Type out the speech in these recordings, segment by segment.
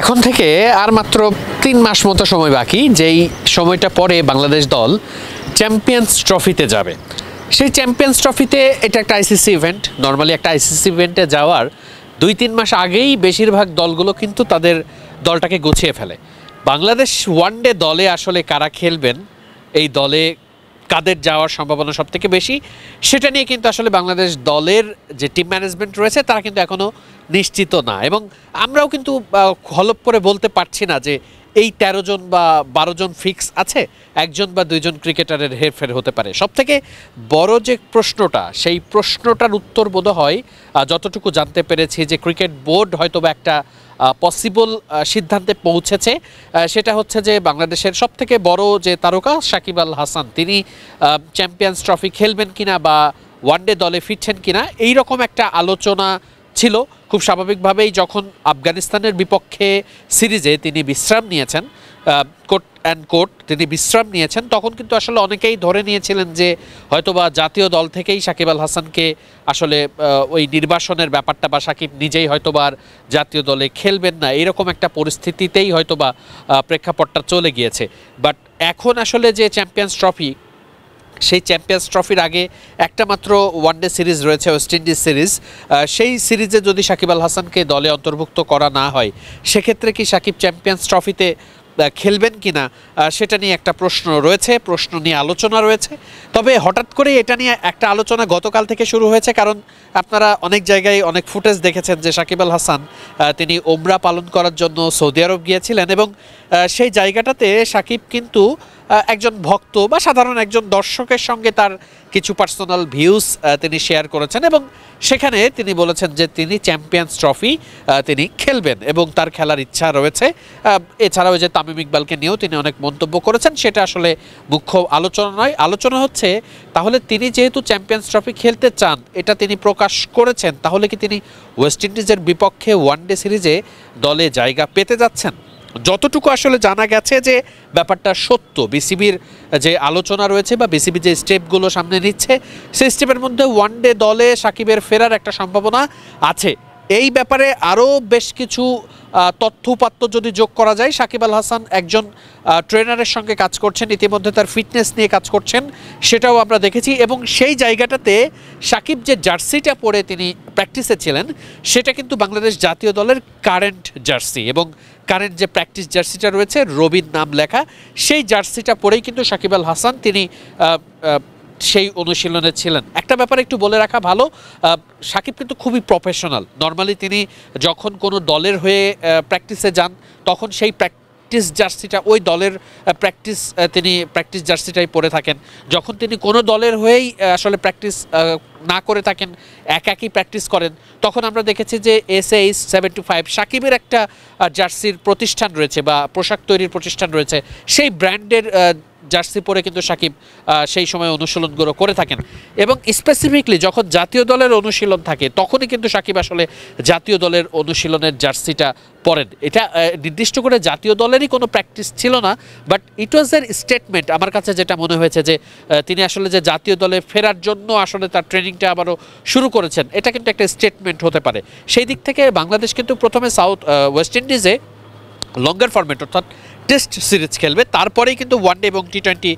এখন থেকে আর মাত্র তিন মাস মতো সময় বাকি যেই সময়টা পরে বাংলাদেশ দল চ্যাম্পিয়ন্স ট্রফিতে যাবে সেই চ্যাম্পিয়ন্স ট্রফিতে এটা একটা আইসিসি ইভেন্ট নর্মালি একটা আইসিসি ইভেন্টে যাওয়ার দুই তিন মাস আগেই বেশিরভাগ দলগুলো কিন্তু তাদের দলটাকে গুছিয়ে ফেলে বাংলাদেশ ওয়ানডে দলে আসলে কারা খেলবেন এই দলে কাদের যাওয়ার সম্ভাবনা সবথেকে বেশি সেটা নিয়ে কিন্তু আসলে বাংলাদেশ দলের যে টিম ম্যানেজমেন্ট রয়েছে তারা কিন্তু এখনও নিশ্চিত না এবং আমরাও কিন্তু হলপ করে বলতে পারছি না যে এই ১৩ জন বা ১২ জন ফিক্স আছে একজন বা দুইজন ক্রিকেটারের হেরফের হতে পারে সবথেকে বড় যে প্রশ্নটা সেই প্রশ্নটার উত্তর বোধ হয় যতটুকু জানতে পেরেছি যে ক্রিকেট বোর্ড হয়তো বা একটা পসিবল সিদ্ধান্তে পৌঁছেছে সেটা হচ্ছে যে বাংলাদেশের সবথেকে বড় যে তারকা সাকিব আল হাসান তিনি চ্যাম্পিয়ন্স ট্রফি খেলবেন কিনা বা ওয়ানডে দলে ফিরছেন কিনা এই রকম একটা আলোচনা ছিল খুব স্বাভাবিকভাবেই যখন আফগানিস্তানের বিপক্ষে সিরিজে তিনি বিশ্রাম নিয়েছেন কোট অ্যান্ড কোট তিনি বিশ্রাম নিয়েছেন তখন কিন্তু আসলে অনেকেই ধরে নিয়েছিলেন যে হয়তোবা জাতীয় দল থেকেই সাকিব আল হাসানকে আসলে ওই নির্বাসনের ব্যাপারটা বা সাকিব নিজেই হয়তোবা বা জাতীয় দলে খেলবেন না এরকম একটা পরিস্থিতিতেই হয়তোবা প্রেক্ষাপটটা চলে গিয়েছে বাট এখন আসলে যে চ্যাম্পিয়ন্স ট্রফি সেই চ্যাম্পিয়ন্স ট্রফির আগে একটা মাত্র ওয়ানডে সিরিজ রয়েছে ওয়েস্ট ইন্ডিজ সিরিজ সেই সিরিজে যদি সাকিব আল হাসানকে দলে অন্তর্ভুক্ত করা না হয় সেক্ষেত্রে কি সাকিব চ্যাম্পিয়ন্স ট্রফিতে খেলবেন কি না সেটা নিয়ে একটা প্রশ্ন রয়েছে প্রশ্ন নিয়ে আলোচনা রয়েছে তবে হঠাৎ করে এটা নিয়ে একটা আলোচনা গতকাল থেকে শুরু হয়েছে কারণ আপনারা অনেক জায়গায় অনেক ফুটেজ দেখেছেন যে সাকিব আল হাসান তিনি ওমরা পালন করার জন্য সৌদি আরব গিয়েছিলেন এবং সেই জায়গাটাতে সাকিব কিন্তু একজন ভক্ত বা সাধারণ একজন দর্শকের সঙ্গে তার কিছু পার্সোনাল ভিউজ তিনি শেয়ার করেছেন এবং সেখানে তিনি বলেছেন যে তিনি চ্যাম্পিয়ন্স ট্রফি তিনি খেলবেন এবং তার খেলার ইচ্ছা রয়েছে এছাড়াও যে তামিম ইকবালকে নিয়েও তিনি অনেক মন্তব্য করেছেন সেটা আসলে মুখ্য আলোচনা নয় আলোচনা হচ্ছে তাহলে তিনি যেহেতু চ্যাম্পিয়ন্স ট্রফি খেলতে চান এটা তিনি প্রকাশ করেছেন তাহলে কি তিনি ওয়েস্ট ইন্ডিজের বিপক্ষে ওয়ানডে সিরিজে দলে জায়গা পেতে যাচ্ছেন যতটুকু আসলে জানা গেছে যে ব্যাপারটা সত্য বিসিবির যে আলোচনা রয়েছে বা বিসিবি যে স্টেপগুলো সামনে নিচ্ছে সেই স্টেপের মধ্যে ওয়ানডে দলে সাকিবের ফেরার একটা সম্ভাবনা আছে এই ব্যাপারে আরও বেশ কিছু তথ্য যদি যোগ করা যায় সাকিব আল হাসান একজন ট্রেনারের সঙ্গে কাজ করছেন ইতিমধ্যে তার ফিটনেস নিয়ে কাজ করছেন সেটাও আমরা দেখেছি এবং সেই জায়গাটাতে সাকিব যে জার্সিটা পরে তিনি প্র্যাকটিসে ছিলেন সেটা কিন্তু বাংলাদেশ জাতীয় দলের কারেন্ট জার্সি এবং কারেন্ট যে প্র্যাকটিস জার্সিটা রয়েছে রবির নাম লেখা সেই জার্সিটা পরেই কিন্তু সাকিব আল হাসান তিনি সেই অনুশীলনে ছিলেন একটা ব্যাপার একটু বলে রাখা ভালো সাকিব কিন্তু খুবই প্রফেশনাল নর্মালি তিনি যখন কোনো দলের হয়ে প্র্যাকটিসে যান তখন সেই প্র্যাকটিস জার্সিটা ওই দলের প্র্যাকটিস তিনি প্র্যাকটিস জার্সিটাই পরে থাকেন যখন তিনি কোনো দলের হয়েই আসলে প্র্যাকটিস না করে থাকেন এক একই প্র্যাকটিস করেন তখন আমরা দেখেছি যে S H seven two five সাকিবের একটা জার্সির প্রতিষ্ঠান রয়েছে বা পোশাক তৈরির প্রতিষ্ঠান রয়েছে সেই ব্র্যান্ডের জার্সি পরে কিন্তু সাকিব সেই সময় অনুশীলনগুলো করে থাকেন এবং স্পেসিফিকলি যখন জাতীয় দলের অনুশীলন থাকে তখনই কিন্তু সাকিব আসলে জাতীয় দলের অনুশীলনের জার্সিটা পরেন এটা নির্দিষ্ট করে জাতীয় দলেরই কোনো প্র্যাকটিস ছিল না বাট ইট ওয়াজ এর স্টেটমেন্ট আমার কাছে যেটা মনে হয়েছে যে তিনি আসলে যে জাতীয় দলে ফেরার জন্য আসলে তার ট্রেনিংটা আবারও শুরু করেছেন এটা কিন্তু একটা স্টেটমেন্ট হতে পারে সেই দিক থেকে বাংলাদেশ কিন্তু প্রথমে সাউথ ওয়েস্ট ইন্ডিজে লঙ্গার ফরম্যাট অর্থাৎ টেস্ট সিরিজ খেলবে তারপরেই কিন্তু ওয়ানডে এবং টি টোয়েন্টি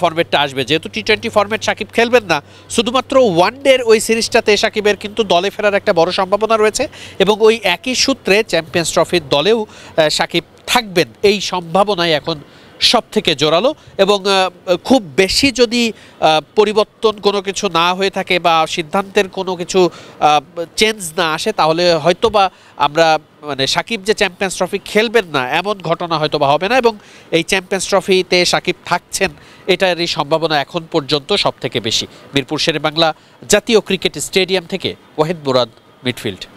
ফর্মেটটা আসবে যেহেতু টি টোয়েন্টি ফর্মেট সাকিব খেলবেন না শুধুমাত্র ওয়ানডের ওই সিরিজটাতে সাকিবের কিন্তু দলে ফেরার একটা বড় সম্ভাবনা রয়েছে এবং ওই একই সূত্রে চ্যাম্পিয়ন্স ট্রফির দলেও সাকিব থাকবেন এই সম্ভাবনায় এখন সব থেকে জোরালো এবং খুব বেশি যদি পরিবর্তন কোনো কিছু না হয়ে থাকে বা সিদ্ধান্তের কোনো কিছু চেঞ্জ না আসে তাহলে হয়তো বা আমরা মানে সাকিব যে চ্যাম্পিয়ন্স ট্রফি খেলবেন না এমন ঘটনা হয়তো বা হবে না এবং এই চ্যাম্পিয়ন্স ট্রফিতে সাকিব থাকছেন এটারই সম্ভাবনা এখন পর্যন্ত সব থেকে বেশি মিরপুর শেরেবাংলা জাতীয় ক্রিকেট স্টেডিয়াম থেকে ওয়াহিদ মুরাদ মিডফিল্ড